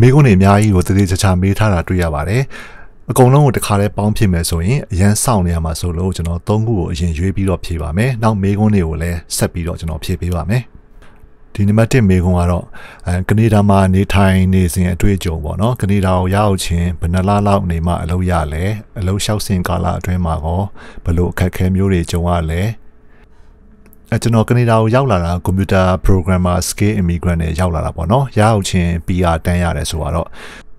မိခွန်းတွေအများကြီးကိုတတိချာချာမေးထားတာတွေ့ရပါတယ်အကုန်လုံးကိုတစ်ခါလဲပေါင်းဖြစ်မယ်ဆိုရင်အရန်စောင့်နေရမှာဆိုလို့ကျွန်တော်သုံးခုကိုအရင်ရွေးပြီးတော့ဖြေပါမယ်။နောက်မေးခွန်းတွေကိုလည်းဆက်ပြီးတော့ကျွန်တော်ဖြေပေးပါမယ်။ဒီနံပါတ်1မေးခွန်းကတော့အဲကနေဒါမှာနေထိုင်နေစဉ်အတွေ့အကြုံပေါ့နော်။ကနေဒါကိုရောက်ချင်းဘယ်နှလားလောက်နေမှအလုပ်ရလဲ။အလုပ်လျှောက်စဉ်ကာလအတွင်းမှာရောဘယ်လိုအခက်အခဲမျိုးတွေကြုံရလဲအဲကျွန်တော်ကနေဒါကိုရောက်လာတာကွန်ပျူတာ programmer skill immigrant နဲ့ရောက်လာတာပေါ့နော်ရအောင်ချင်း PR တန်းရတယ်ဆိုတော့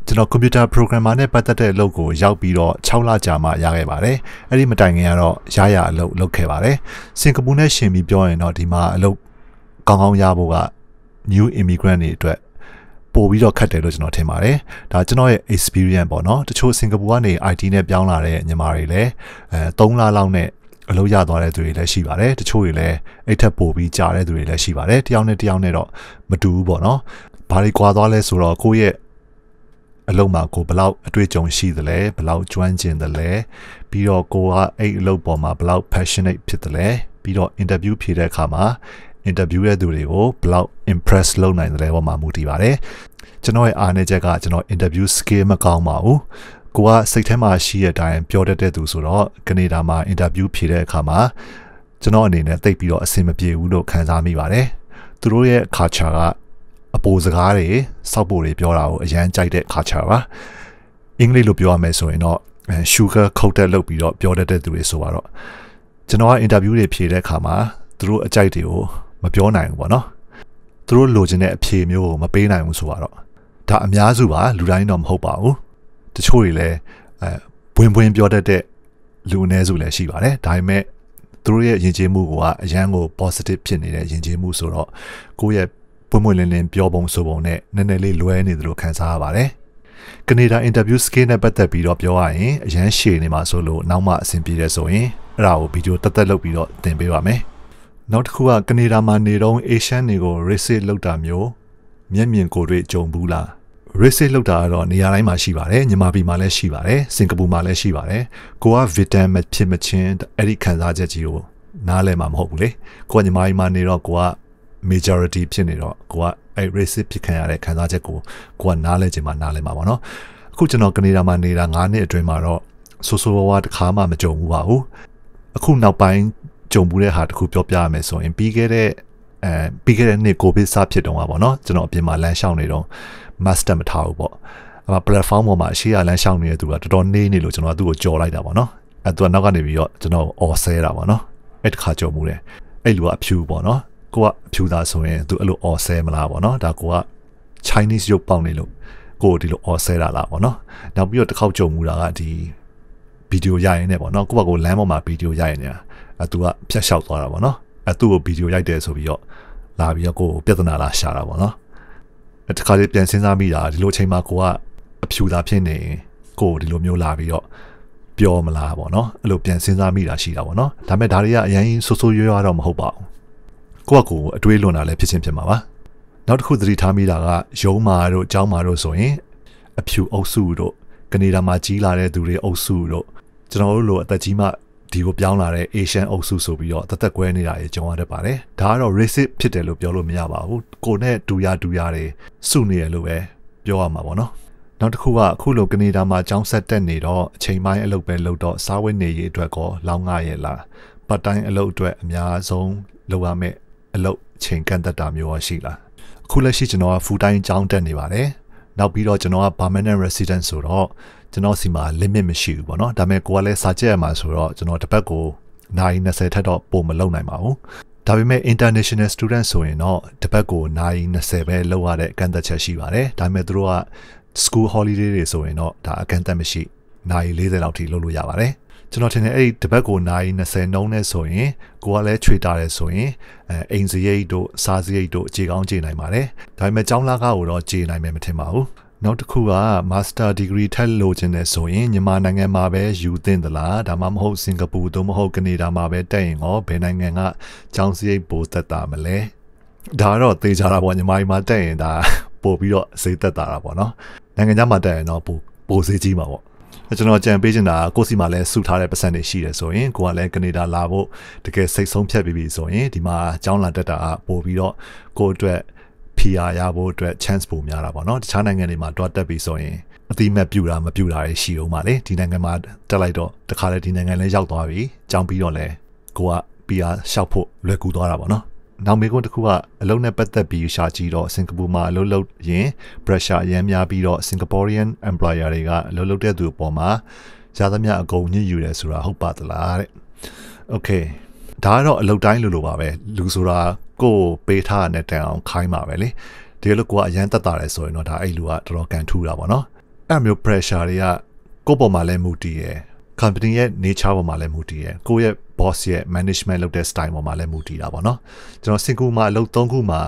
ကျွန်တော်ကွန်ပျူတာ programmer နဲ့ပတ်သက်တဲ့အလုပ်ကိုရောက်ပြီးတော့6လကြာမှရခဲ့ပါတယ်။အဲ့ဒီမတိုင်ခင်ကတော့ရရအလုပ်လုပ်ခဲ့ပါတယ်။စင်ကာပူနဲ့ရှင်ပြီးပြောရင်တော့ဒီမှာအလုပ်ကောင်းကောင်းရဖို့က new immigrant တွေအတွက်ပို့ပြီးတော့ခတ်တယ်လို့ကျွန်တော်ထင်ပါတယ်။ဒါကျွန်တော်ရဲ့ experience ပေါ့နော်။တချို့စင်ကာပူကနေ IT နဲ့ပြောင်းလာတဲ့ညီမတွေလည်းအဲ3လလောက်နဲ့အလုပ်ရသွားတဲ့သူတွေလည်းရှိပါတယ်တချို့တွေလည်းအိတ်ထက်ပိုပြီးကြာတဲ့သူတွေလည်းရှိပါတယ်တယောက်နဲ့တယောက်နဲ့တော့မတူဘူးပေါ့နော်ဘာတွေကွာသွားလဲဆိုတော့ကိုယ့်ရဲ့အလုံးမှာကိုဘလောက်အတွေ့အကြုံရှိသလဲဘလောက်ကျွမ်းကျင်သလဲပြီးတော့ကိုကအဲ့အလုပ်ပေါ်မှာဘလောက် passionate ဖြစ်သလဲပြီးတော့ interview ဖြေတဲ့အခါမှာ interview ရဲ့သူတွေကိုဘလောက် impress လုပ်နိုင်သလဲပေါ်မှာမူတည်ပါတယ်ကျွန်တော်ရဲ့အားနည်းချက်ကကျွန်တော် interview skill မကောင်းပါဘူးကိုကစိတ်ထဲမှာရှိတဲ့အတိုင်းပြောတတ်တဲ့သူဆိုတော့ကနေဒါမှာအင်တာဗျူးဖြေတဲ့အခါမှာကျွန်တော်အနေနဲ့သိပ်ပြီးတော့အဆင်မပြေဘူးလို့ခံစားမိပါတယ်။သူတို့ရဲ့ culture ကအပိုစကားတွေစောက်ပိုတွေပြောတာကိုအရန်ကြိုက်တဲ့ culture ပါ။အင်္ဂလိပ်လိုပြောရမယ်ဆိုရင်တော့ sugar coated လုပ်ပြီးတော့ပြောတတ်တဲ့သူတွေဆိုတော့ကျွန်တော်ကအင်တာဗျူးတွေဖြေတဲ့အခါမှာသူတို့အကြိုက်တွေကိုမပြောနိုင်ဘူးပေါ့နော်။သူတို့လိုချင်တဲ့အဖြေမျိုးကိုမပေးနိုင်ဘူးဆိုတော့ဒါအများစုပါလူတိုင်းတော့မဟုတ်ပါဘူး။တချို့တွေလည်းအဲဘွင်ဘွင်ပြောတတ်တဲ့လူအ ਨੇ စုလည်းရှိပါတယ်ဒါပေမဲ့သူတို့ရဲ့ယဉ်ကျေးမှုကအရန်ကို positive ဖြစ်နေတဲ့ယဉ်ကျေးမှုဆိုတော့ကိုယ့်ရဲ့ပွင့်ပွင့်လင်းလင်းပြောပုံဆိုပုံနဲ့နည်းနည်းလေးလွဲနေသလိုခံစားရပါတယ်ကနေဒါ interview skill နဲ့ပတ်သက်ပြီးတော့ပြောရရင်အရန်ရှည်နေမှာဆိုလို့နောက်မှအဆင်ပြေတယ်ဆိုရင်အဲ့ဒါကိုဗီဒီယိုတက်တက်လုပ်ပြီးတော့တင်ပေးပါမယ်နောက်တစ်ခုကကနေဒါမှာနေတော့ Asian တွေကို racist လောက်တာမျိုးမျက်မြင်ကိုယ်တွေ့ကြုံဘူးလား research လုပ်တာကတော့နေရာတိုင်းမှာရှိပါတယ်မြန်မာပြည်မှာလည်းရှိပါတယ်စင်ကာပူမှာလည်းရှိပါတယ်ကိုက victim ဖြစ်မချင်းအဲ့ဒီခံစားချက်ကြီးကိုနားလည်မှာမဟုတ်ဘူးလေကိုကညီမကြီးမှာနေတော့ကိုက majority ဖြစ်နေတော့ကိုကအဲ့ racist ဖြစ်ခံရတဲ့ခံစားချက်ကိုကိုကနားလည်ခြင်းမှာနားလည်မှာပေါ့နော်အခုကျွန်တော်ကနေဒါမှာနေတာ9နှစ်အတွင်းမှာတော့ဆိုးဆိုးဝါးဝါးတစ်ခါမှမကြုံဘူးပါဘူးအခုနောက်ပိုင်းကြုံဘူးတဲ့ဟာတခုပြောပြရမယ်ဆိုရင်ပြီးခဲ့တဲ့အဲပြီးခဲ့တဲ့နှစ်ကိုဗစ်စဖြစ်တုန်းကပေါ့နော်ကျွန်တော်အပြင်မှာလမ်းလျှောက်နေတော့ master မထားဘူးပေါ့အဲ့မှာ platform ပေါ်မှာရှေ့ရလမ်းရှောင်းနေတဲ့သူကတော်တော်နေနေလို့ကျွန်တော်ကသူ့ကိုကြော်လိုက်တာပေါ့နော်အဲ့သူကနောက်ကနေပြီးတော့ကျွန်တော်အော်ဆဲတာပေါ့နော်အဲ့တခါကြော်မှုတယ်အဲ့လူကအဖြူပေါ့နော်ကိုကအဖြူသားဆိုရင်သူအဲ့လိုအော်ဆဲမလားပေါ့နော်ဒါကိုက Chinese ရုပ်ပေါက်နေလို့ကိုဒီလိုအော်ဆဲတာလားပေါ့နော်နောက်ပြီးတော့တစ်ခေါက်ကြုံမှုတာကဒီဗီဒီယိုရိုက်ရင်းနဲ့ပေါ့နော်ကိုယ့်ဘက်ကိုလမ်းပေါ်မှာဗီဒီယိုရိုက်ရင်းနေတာအဲသူကဖြတ်လျှောက်သွားတာပေါ့နော်အဲသူ့ကိုဗီဒီယိုရိုက်တယ်ဆိုပြီးတော့လာပြီးတော့ကိုယ်ပြဿနာလာရှာတာပေါ့နော်တခါလေးပြန်စဉ်းစားမိတာဒီလိုအချိန်မှာကိုကအဖြူသာဖြစ်နေကိုဒီလိုမျိုးလာပြီးတော့ပြောမလားပေါ့နော်အဲ့လိုပြန်စဉ်းစားမိတာရှိတာပေါ့နော်ဒါပေမဲ့ဒါတွေကအရင်ဆိုးဆိုးရွားရွားတော့မဟုတ်ပါဘူးကိုကကိုအတွေးလွန်တာလည်းဖြစ်ချင်းဖြစ်မှာပါနောက်တစ်ခုသတိထားမိတာကရုံးမာတို့ကျောင်းမာတို့ဆိုရင်အဖြူအုပ်စုတို့ကနေဒါမှာကြီးလာတဲ့သူတွေအုပ်စုတို့ကျွန်တော်တို့လိုအသက်ကြီးမှဒီကိုပြောင်းလာတဲ့ Asian အုပ်စုဆိုပြီးတော့တသက်ကွဲနေတာကြီးကြုံရတတ်ပါတယ်။ဒါကတော့ racist ဖြစ်တယ်လို့ပြောလို့မရပါဘူး။ကိုနဲ့ဒူရဒူရတွေစုနေရလို့ပဲပြောရမှာပေါ့နော်။နောက်တစ်ခုကအခုလိုကနေဒါမှာကျောင်းဆက်တက်နေတော့အချိန်ပိုင်းအလုပ်ပဲလုပ်တော့စားဝတ်နေရေးအတွက်ကောလောင်းငါရဲ့လား။ပတ်တိုင်းအလုပ်အတွက်အများဆုံးလုပ်ရမယ့်အလုပ်အချိန်ကန့်သက်တာမျိုးရရှိလား။အခုလက်ရှိကျွန်တော်က full time ကျောင်းတက်နေပါတယ်။နောက်ပြီးတော့ကျွန်တော်က permanent resident ဆိုတော့ကျွန်တော်စီမှာ limit မရှိဘူးပေါ့နော်ဒါပေမဲ့ကိုကလည်းစာချက်ရမှာဆိုတော့ကျွန်တော်တစ်ပတ်ကိုနိုင်20ထက်တော့ပုံမလုပ်နိုင်ပါဘူးဒါပေမဲ့ international student ဆိုရင်တော့တစ်ပတ်ကိုနိုင်20ပဲလောက်ရတဲ့ကန့်သက်ချက်ရှိပါတယ်ဒါပေမဲ့သူတို့က school holiday တွေဆိုရင်တော့ဒါအကန့်အသတ်မရှိ နိုင်40လောက်ထိ လုပ်လို့ရပါတယ်ကျွန်တော်ထင်တယ်အဲ့ဒီတပတ်ကိုနိုင်20နှုန်းနဲ့ဆိုရင်ကိုကလည်းခြွေတာတယ်ဆိုရင်အဲအိမ်စရိတ်တို့စားစရိတ်တို့အခြေကောင်းခြေနိုင်ပါတယ်ဒါပေမဲ့ចောင်းလာကားကိုတော့ခြေနိုင်မယ်မထင်ပါဘူးနောက်တစ်ခုက master degree ထပ်လိုချင်တယ်ဆိုရင်မြန်မာနိုင်ငံမှာပဲယူသင့်သလားဒါမှမဟုတ်စင်ကာပူသို့မဟုတ်ကနေဒါမှာပဲတက်ရင်ရောဘယ်နိုင်ငံကကျောင်းစရိတ်ပိုသက်တာမလဲဒါတော့သေချာတာပေါ့ညီမကြီးမှာတက်ရင်ဒါပို့ပြီးတော့ဈေးသက်တာတာပေါ့နော်နိုင်ငံခြားမှာတက်ရင်တော့ပိုပိုဈေးကြီးမှာပေါ့ကျွန်တော်ကြံပေးချင်တာကိုစီမှာလည်းစုထားတဲ့ပတ်စံတွေရှိတယ်ဆိုရင်ကိုကလည်းကနေဒါလာဖို့တကယ်စိတ်ဆုံးဖြတ်ပြီးပြီဆိုရင်ဒီမှာကျောင်းလာတက်တာပို့ပြီးတော့ကိုအတွက် PR ရဖို့အတွက် chance ပိုများတာပေါ့နော်တခြားနိုင်ငံတွေမှာတွားတက်ပြီးဆိုရင်အတိမတ်ပြူတာမပြူတာတွေရှိအောင်ပါလေဒီနိုင်ငံမှာတက်လိုက်တော့တခါလေဒီနိုင်ငံလည်းရောက်သွားပြီကြောင်းပြီးတော့လဲကိုက PR ရှောက်ဖို့လွယ်ကူသွားတာပေါ့နော်နောက်မေကွန်းတစ်ခုကအလုံးနဲ့ပတ်သက်ပြီးရှာကြည့်တော့စင်ကာပူမှာအလုံးလုပ်ရင် pressure အများများပြီးတော့ Singaporean employer တွေကအလုံးလုပ်တဲ့သူအပေါ်မှာရသမျှအကုန်ညှိယူတယ်ဆိုတာဟုတ်ပါသလားတဲ့ Okay ဒါကတော့အလုပ်တိုင်းလိုလိုပါပဲလူဆိုတာကိုပေးထားတဲ့တန်အောင်ခိုင်းပါပဲလေဒီလိုကအရန်တက်တာလဲဆိုရင်တော့ဒါအဲ့လူကတော်တော်ကန်ထူးတာပေါ့နော်အဲ့မျိုး pressure တွေကကိုယ့်ပေါ်မှာလည်းမူတည်ရယ် company ရဲ့ nature ပေါ်မှာလည်းမူတည်ရယ်ကိုယ့်ရဲ့ boss ရဲ့ management လုပ်တဲ့ style ပေါ်မှာလည်းမူတည်တာပေါ့နော်ကျွန်တော်စင်ကူမှာအလုပ်၃ခုမှာ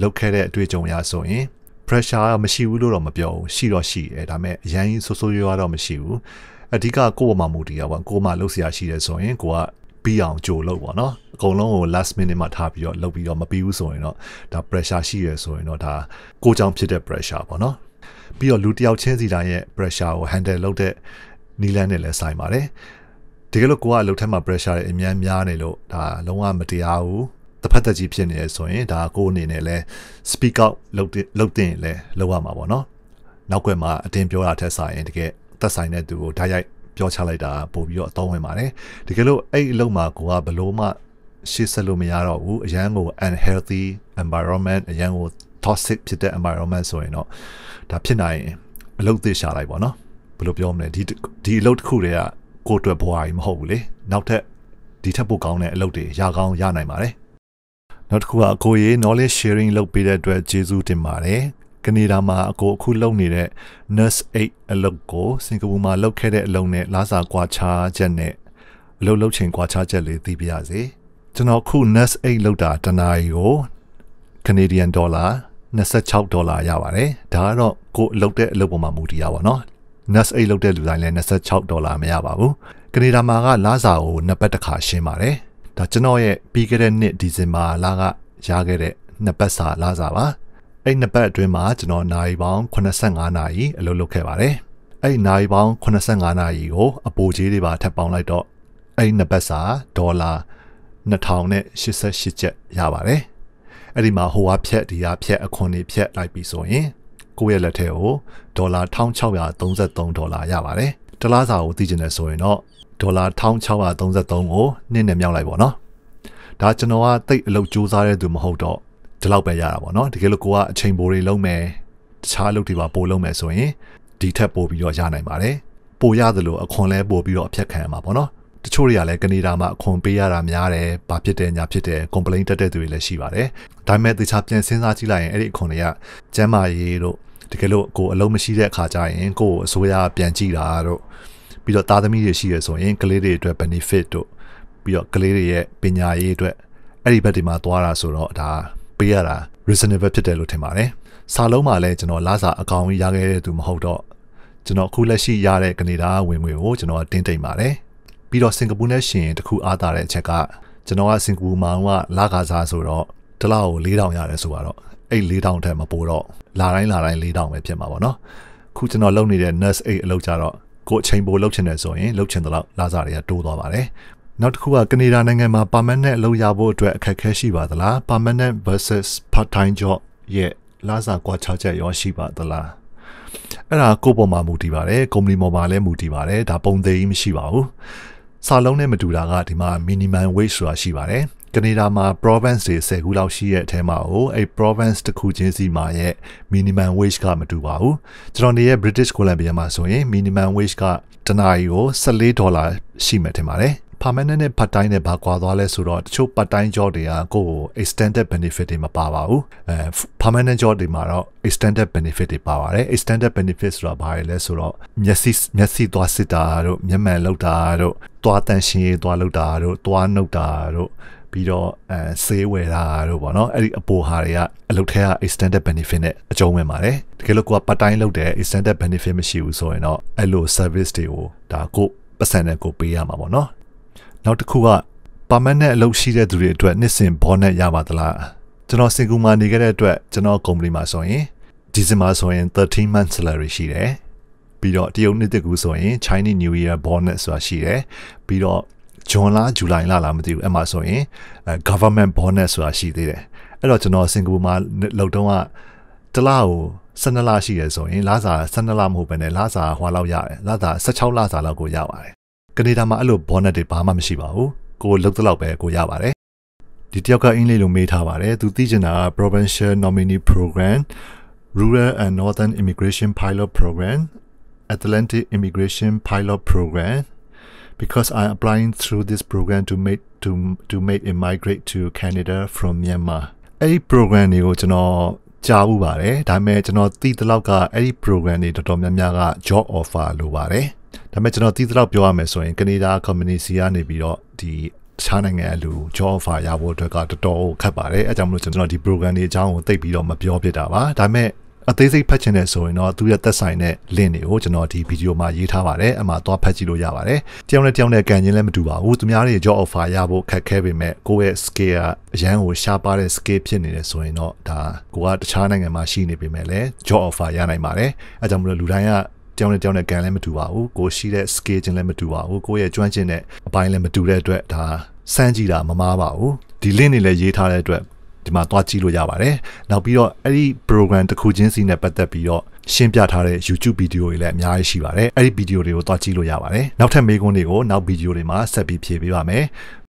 လုပ်ခဲ့တဲ့အတွေ့အကြုံအရဆိုရင် pressure မရှိဘူးလို့တော့မပြောဘူးရှိတော့ရှိတယ်ဒါပေမဲ့အရန်ဆိုးဆိုးရွားတော့မရှိဘူးအဓိကကိုယ့်ပေါ်မှာမူတည်ရပါကိုယ်မှာလှုပ်ရှားရှိတယ်ဆိုရင်ကိုကပြီးအောင်ကြိုလုပ်ပေါ့နော်အကုန်လုံးကို last minute မှာထားပြီးတော့လုပ်ပြီးတော့မပြီးဘူးဆိုရင်တော့ဒါ pressure ရှိရယ်ဆိုရင်တော့ဒါကိုကြောင့်ဖြစ်တဲ့ pressure ပေါ့နော်ပြီးတော့လူတစ်ယောက်ချင်းစီတိုင်းရဲ့ pressure ကို handle လုပ်တဲ့နည်းလမ်းနဲ့လည်းဆိုင်ပါတယ်တကယ်လို့ကိုကအလုပ်ထက်မှာ pressure တွေအများများနေလို့ဒါလုံးဝမတရားဘူးတစ်ဖက်သက်ကြီးဖြစ်နေရဆိုရင်ဒါကိုအနေနဲ့လဲ speak out လုပ်တဲ့လုပ်တဲ့လဲလုပ်ရမှာပေါ့နော်နောက်ွယ်မှာအတင်းပြောတာထက်ဆိုင်ရင်တကယ်သက်ဆိုင်တဲ့သူကိုဓာတ်ရိုက်ပြောချလိုက်တာပို့ပြီးတော့အတော်ဝင်ပါတယ်တကယ်လို့အဲ့အလုပ်မှာကိုကဘလို့မှရှေ့ဆက်လို့မရတော့ဘူးအရန်ကို unhealthy environment အရန်ကို toxic ဖြစ်တဲ့ environment ဆိုရင်တော့ဒါဖြစ်နိုင်အလုပ်သေရှာလိုက်ပါနော်ဘယ်လိုပြောမလဲဒီဒီအလုပ်တစ်ခုတည်းကကိုယ်အတွက်ဘွားကြီးမဟုတ်ဘူးလေနောက်ထပ်ဒီထက်ပိုကောင်းတဲ့အလုပ်တွေရကောင်းရနိုင်ပါတယ်နောက်တစ်ခုကကိုရေး knowledge sharing လုပ်ပေးတဲ့အတွက်ကျေးဇူးတင်ပါတယ်ကနေဒါမှာအကိုအခုလုပ်နေတဲ့ nurse 8အလုပ်ကိုစင်ကာပူမှာလုပ်ခဲ့တဲ့အလုပ်နဲ့လာစာကွာခြားချက်နဲ့အလုပ်လုပ်ချိန်ကွာခြားချက်လေးသိပြရစေကျွန်တော်ခု nurse 8လုပ်တာတနားရီကို Canadian dollar 26ဒေါ်လာရပါတယ်ဒါကတော့ကိုအလုပ်တဲ့အလုပ်ပေါ်မှာမူတည်ရပါတော့ nurse 8လုပ်တဲ့လူတိုင်းလည်း26ဒေါ်လာမရပါဘူးကနေဒါမှာကလာစာကိုနှစ်ပတ်တစ်ခါရှင်းပါတယ်ဒါကျွန်တော်ရဲ့ပြီးခဲ့တဲ့နှစ်ဒီဇင်ဘာလကရခဲ့တဲ့နှစ်ပတ်စာလာစာပါအဲ့နှစ်ပတ်အတွင်းမှာကျွန်တော်နာရီပေါင်း85နာရီအလုပ်လုပ်ခဲ့ပါတယ်။အဲ့နာရီပေါင်း85နာရီကို အပိုကြီးတွေပါထပ်ပေါင်းလိုက်တော့အဲ့နှစ်ပတ်စာဒေါ်လာ2088ကျပ်ရပါတယ်။အဲ့ဒီမှာဟိုကဖြက်ဒီကဖြက်အခွန်တွေဖြက်လိုက်ပြီးဆိုရင်ကိုယ့်ရဲ့လက်ထဲကိုဒေါ်လာ1633ဒေါ်လာရပါတယ်။တလားစာကိုသိကျင်တယ်ဆိုရင်တော့ဒေါ်လာ1633ကိုနှစ်နဲ့မြောက်လိုက်ပေါ့နော်။ဒါကျွန်တော်ကတိတ်အလုပ်စူးစမ်းတဲ့သူမဟုတ် တော့ဒီလောက်ပဲရတာပေါ့နော် တကယ်လို့ကိုကအချိန်ပိုတွေလုံးမယ်တခြားလုပ်တွေပါပိုလုံးမယ်ဆိုရင်ဒီထက်ပိုပြီးတော့ရနိုင်ပါတယ်ပိုရသလိုအခွန်လဲပိုပြီးတော့အဖြတ်ခံရမှာပေါ့နော်တချို့တွေကလည်းကနေဒါမှာအခွန်ပေးရတာများတယ်ဘာဖြစ်တယ်ညာဖြစ်တယ် complain တက်တဲ့သူတွေလည်းရှိပါတယ်ဒါပေမဲ့တခြားပြန်စဉ်းစားကြည့်လိုက်ရင်အဲ့ဒီအခွန်တွေကကျမ်းမာရေးတို့တကယ်လို့ကိုအလုံးမရှိတဲ့အခါကျရင်ကိုအစိုးရပြန်ကြည့်တာတို့ပြီးတော့သားသမီးတွေရှိရဆိုရင်ကလေးတွေအတွက် benefit တို့ပြီးတော့ကလေးတွေရဲ့ပညာရေးအတွက်အဲ့ဒီဘက်ဒီမှာသွားတာဆိုတော့ဒါပေးရတာ reasonable ဖြစ်တယ်လို့ထင်ပါတယ်။စာလုံးမှာလည်းကျွန်တော်လာစာအကောင်ကြီးရခဲ့တဲ့သူမဟုတ်တော့ကျွန်တော်အခုလက်ရှိရတဲ့ကနေဒါဝင်ငွေကိုကျွန်တော်တင်းတိမ်ပါတယ်။ပြီးတော့စင်ကာပူနဲ့ရှင်တခုအားသာတဲ့အချက်ကကျွန်တော်ကစင်ကာပူမှာကလာကာစားဆိုတော့တလောက်ကို4000ရတယ်ဆိုတော့အဲ့4000ထက်မပိုတော့လာတိုင်းလာတိုင်း4000ပဲဖြစ်မှာပေါ့နော်။ခုကျွန်တော်လုပ်နေတဲ့ nurse 8အလုပ်ကြတော့ကိုအချိန်ပိုလုပ်ချင်တယ်ဆိုရင်လုပ်ချင်တဲ့လောက်လာစားတွေကတိုးသွားပါတယ်နောက်တစ်ခုကကနေဒါနိုင်ငံမှာ permanent အလုပ်ရဖို့အတွက်အခက်အခဲရှိပါသလား permanent versus part time job ရဲ့လာစာကွာခြားချက်ရောရှိပါသလားအဲ့ဒါကိုယ့်ပေါ်မှာမူတည်ပါတယ်ကုမ္ပဏီပေါ်မှာလည်းမူတည်ပါတယ်ဒါပုံသေးကြီးမရှိပါဘူးစာလုံးနဲ့မတူတာကဒီမှာ minimum wage ဆိုတာရှိပါတယ်ကနေဒါမှာ province တွေ10ခုလောက်ရှိတဲ့အထဲမှာဟိုအဲ့ province တစ်ခုချင်းစီမှာရဲ့ minimum wage ကမတူပါဘူးကျွန်တော်နေရဲ့ British Columbia မှာဆိုရင် minimum wage ကတစ်နာရီကို14ဒေါ်လာ ရှိမှထင်ပါတယ် permanent နဲ့ part time နဲ့ဘာကွာသွားလဲဆိုတော့တချို့ part time job တွေကကိုယ့်ကို extended benefit တွေမပါပါဘူးအဲ permanent job တွေမှာတော့ extended benefit တွေပါပါတယ် extended benefit ဆိုတာဘာတွေလဲဆိုတော့မျက်စိမျက်စိသွားစစ်တာတို့မျက်မှန်လောက်တာတို့သွားတန်ရှင်ရေးသွားလောက်တာတို့သွားနှုတ်တာတို့ပြီးတော့အဲဆေးဝယ်တာတို့ပေါ့နော်အဲ့ဒီအပိုဟာတွေကအလုပ်ထဲက extended benefit နဲ့အကျုံးဝင်ပါတယ်တကယ်လို့ကိုက part time လုပ်တယ် extended benefit မရှိဘူးဆိုရင်တော့အဲ့လို service တွေကိုဒါကိုပတ်စံနဲ့ကိုပေးရမှာပေါ့နော်နောက်တစ်ခုကပါမန်နဲ့အလုပ်ရှိတဲ့သူတွေအတွက်နှစ်စဉ်ဘောနက်ရပါသလားကျွန်တော်စင်ကူမာနေခဲ့တဲ့အတွက်ကျွန်တော်ကုမ္ပဏီမှာဆိုရင်ဒီဇင်ဘာဆိုရင်13 month salary ရှိတယ်ပြီးတော့တရုတ်နှစ်တကူဆိုရင် Chinese New Year bonus ဆိုတာရှိတယ်ပြီးတော့ဇွန်လဇူလိုင်လလားမသိဘူးအဲ့မှာဆိုရင် government bonus ဆိုတာရှိသေးတယ်အဲ့တော့ကျွန်တော်စင်ကာပူမှာလောက်တုံးကတစ်လကို12လရှိရယ်ဆိုရင်လစာ12လမဟုတ်ဘဲနဲ့လစာဟွာလောက်ရတယ်လစာ16လစာလောက်ကိုရပါတယ်ကနေဒါမှာအဲ့လို bonus တွေဘာမှမရှိပါဘူးကိုလှုပ်သလောက်ပဲကိုရပါတယ်ဒီတယောက်ကအင်္ဂလိပ်လိုမေးထားပါတယ်သူသိချင်တာက provincial nominee program rural and northern immigration pilot program atlantic immigration pilot program because i'm applying through this program to make to to make a migrate to canada from myanmar အဲ့ဒီ program တွေကိုကျွန်တော်ကြားဘူးပါတယ်ဒါပေမဲ့ကျွန်တော်သိတဲ့လောက်ကအဲ့ဒီ program တွေတော်တော်များများက job offer လိုပါတယ်ဒါပေမဲ့ကျွန်တော်သိသလောက်ပြောရမယ်ဆိုရင်ကနေဒါ community ကနေပြီးတော့ဒီတခြားနိုင်ငံအလူ job offer ရဖို့အတွက်ကတော်တော်ခက်ပါတယ်အဲကြောင့်မလို့ကျွန်တော်ဒီ program တွေအကြောင်းကိုသိပြီးတော့မပြောပြတာပါဒါပေမဲ့အသေးစိတ်ဖတ်ချင်တယ်ဆိုရင်တော့သူရဲ့သက်ဆိုင်တဲ့ link တွေကိုကျွန်တော်ဒီဗီဒီယိုမှာရေးထားပါတယ်အမှသွားဖတ်ကြည့်လို့ရပါတယ်တယောက်နဲ့တယောက်နဲ့ကန်ချင်းလည်းမတူပါဘူးသူများတွေ job offer ရဖို့ခက်ခဲပေမဲ့ကိုယ့်ရဲ့ scale ကအရန်ကိုရှားပါတဲ့ scale ဖြစ်နေတယ်ဆိုရင်တော့ဒါကိုကတခြားနိုင်ငံမှာရှိနေပေမဲ့လည်း job offer ရနိုင်ပါတယ်အဲကြောင့်မလို့လူတိုင်းကတယောက်နဲ့တယောက်နဲ့ကန်လည်းမတူပါဘူးကိုရှိတဲ့ scale ချင်းလည်းမတူပါဘူးကိုရဲ့ကျွမ်းကျင်တဲ့အပိုင်းလည်းမတူတဲ့အတွက်ဒါစမ်းကြည့်တာမမားပါဘူးဒီ link တွေလည်းရေးထားတဲ့အတွက်ဒီမှာသွားကြည့်လို့ရပါတယ်နောက်ပြီးတော့အဲ့ဒီ program တစ်ခုချင်းစီနဲ့ပတ်သက်ပြီးတော့ရှင်းပြထားတဲ့ YouTube ဗီဒီယိုတွေလည်းအများကြီးရှိပါတယ်အဲ့ဒီဗီဒီယိုတွေကိုသွားကြည့်လို့ရပါတယ်နောက်ထပ်မေးခွန်းတွေကိုနောက်ဗီဒီယိုတွေမှာဆက်ပြီးဖြေပေးပါမယ်